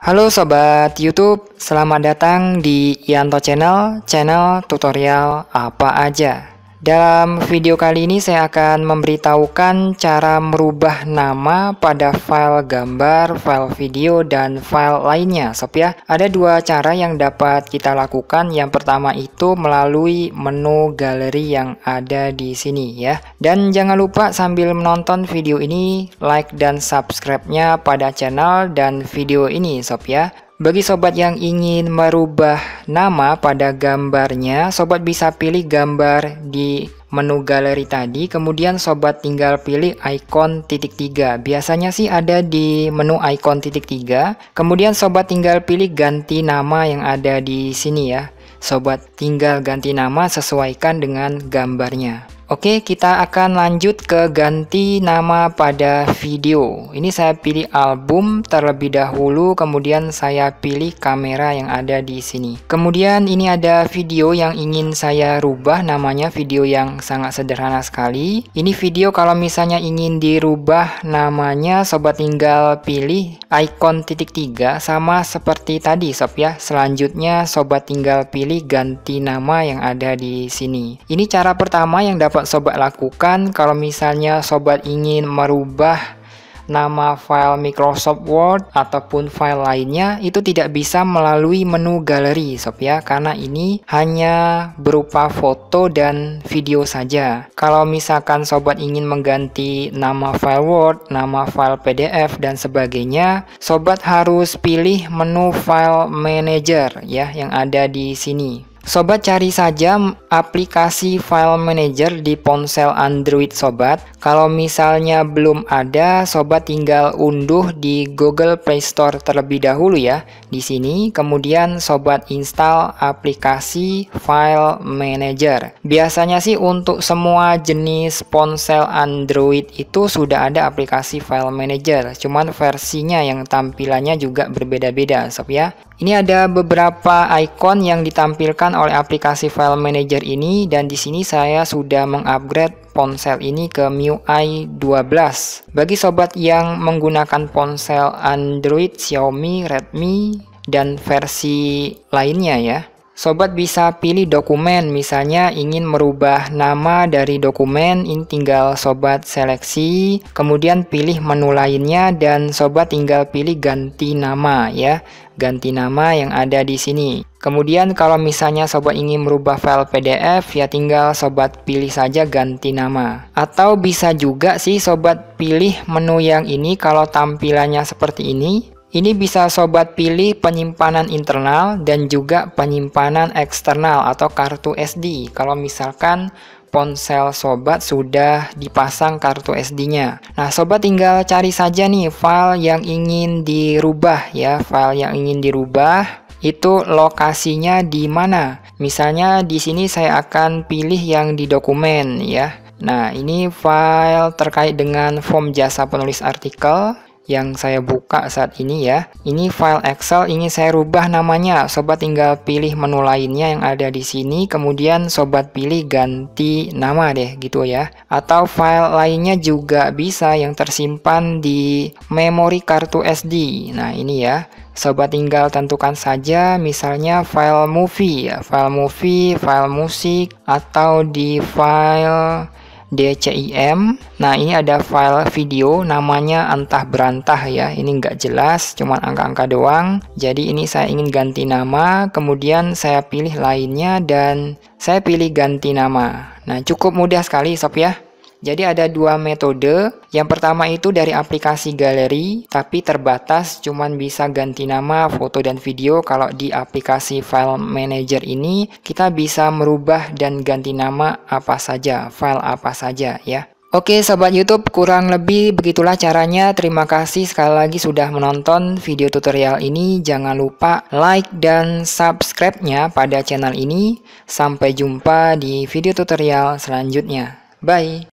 Halo sobat YouTube, selamat datang di Yanto Channel, channel tutorial apa aja. Dalam video kali ini saya akan memberitahukan cara merubah nama pada file gambar, file video, dan file lainnya sob ya. Ada dua cara yang dapat kita lakukan. Yang pertama itu melalui menu galeri yang ada di sini ya. Dan jangan lupa sambil menonton video ini like dan subscribe-nya pada channel dan video ini sob ya. Bagi sobat yang ingin merubah nama pada gambarnya, sobat bisa pilih gambar di menu galeri tadi, kemudian sobat tinggal pilih icon titik tiga. Biasanya sih ada di menu icon titik tiga, kemudian sobat tinggal pilih ganti nama yang ada di sini ya. Sobat tinggal ganti nama sesuaikan dengan gambarnya. Oke, kita akan lanjut ke ganti nama pada video. Ini saya pilih album terlebih dahulu, kemudian saya pilih kamera yang ada di sini. Kemudian ini ada video yang ingin saya rubah namanya video yang sangat sederhana sekali. Ini video kalau misalnya ingin dirubah namanya sobat tinggal pilih icon titik tiga sama seperti tadi sob ya. Selanjutnya sobat tinggal pilih ganti nama yang ada di sini. Ini cara pertama yang dapat sobat lakukan kalau misalnya sobat ingin merubah nama file Microsoft Word ataupun file lainnya itu tidak bisa melalui menu galeri sob ya karena ini hanya berupa foto dan video saja kalau misalkan sobat ingin mengganti nama file Word nama file PDF dan sebagainya sobat harus pilih menu file manager ya yang ada di sini Sobat cari saja aplikasi file manager di ponsel Android sobat. Kalau misalnya belum ada, sobat tinggal unduh di Google Play Store terlebih dahulu ya. Di sini kemudian sobat install aplikasi file manager. Biasanya sih untuk semua jenis ponsel Android itu sudah ada aplikasi file manager. Cuman versinya yang tampilannya juga berbeda-beda sob ya. Ini ada beberapa icon yang ditampilkan oleh aplikasi file manager ini dan di sini saya sudah mengupgrade ponsel ini ke MIUI 12. Bagi sobat yang menggunakan ponsel Android, Xiaomi, Redmi, dan versi lainnya ya. Sobat bisa pilih dokumen, misalnya ingin merubah nama dari dokumen, ini tinggal sobat seleksi, kemudian pilih menu lainnya dan sobat tinggal pilih ganti nama ya, ganti nama yang ada di sini. Kemudian kalau misalnya sobat ingin merubah file PDF, ya tinggal sobat pilih saja ganti nama. Atau bisa juga sih sobat pilih menu yang ini kalau tampilannya seperti ini, ini bisa sobat pilih penyimpanan internal dan juga penyimpanan eksternal atau kartu SD. Kalau misalkan ponsel sobat sudah dipasang kartu SD-nya. Nah, sobat tinggal cari saja nih file yang ingin dirubah ya, file yang ingin dirubah itu lokasinya di mana. Misalnya di sini saya akan pilih yang di dokumen ya. Nah, ini file terkait dengan form jasa penulis artikel yang saya buka saat ini ya. Ini file Excel ini saya rubah namanya. Sobat tinggal pilih menu lainnya yang ada di sini, kemudian sobat pilih ganti nama deh gitu ya. Atau file lainnya juga bisa yang tersimpan di memori kartu SD. Nah, ini ya. Sobat tinggal tentukan saja misalnya file movie, ya. file movie, file musik atau di file DCIM. Nah, ini ada file video namanya entah berantah ya. Ini nggak jelas, cuman angka-angka doang. Jadi ini saya ingin ganti nama, kemudian saya pilih lainnya dan saya pilih ganti nama. Nah, cukup mudah sekali sob ya. Jadi ada dua metode. Yang pertama itu dari aplikasi galeri, tapi terbatas cuman bisa ganti nama, foto dan video. Kalau di aplikasi file manager ini, kita bisa merubah dan ganti nama apa saja, file apa saja ya. Oke sobat YouTube, kurang lebih begitulah caranya. Terima kasih sekali lagi sudah menonton video tutorial ini. Jangan lupa like dan subscribe-nya pada channel ini. Sampai jumpa di video tutorial selanjutnya. Bye.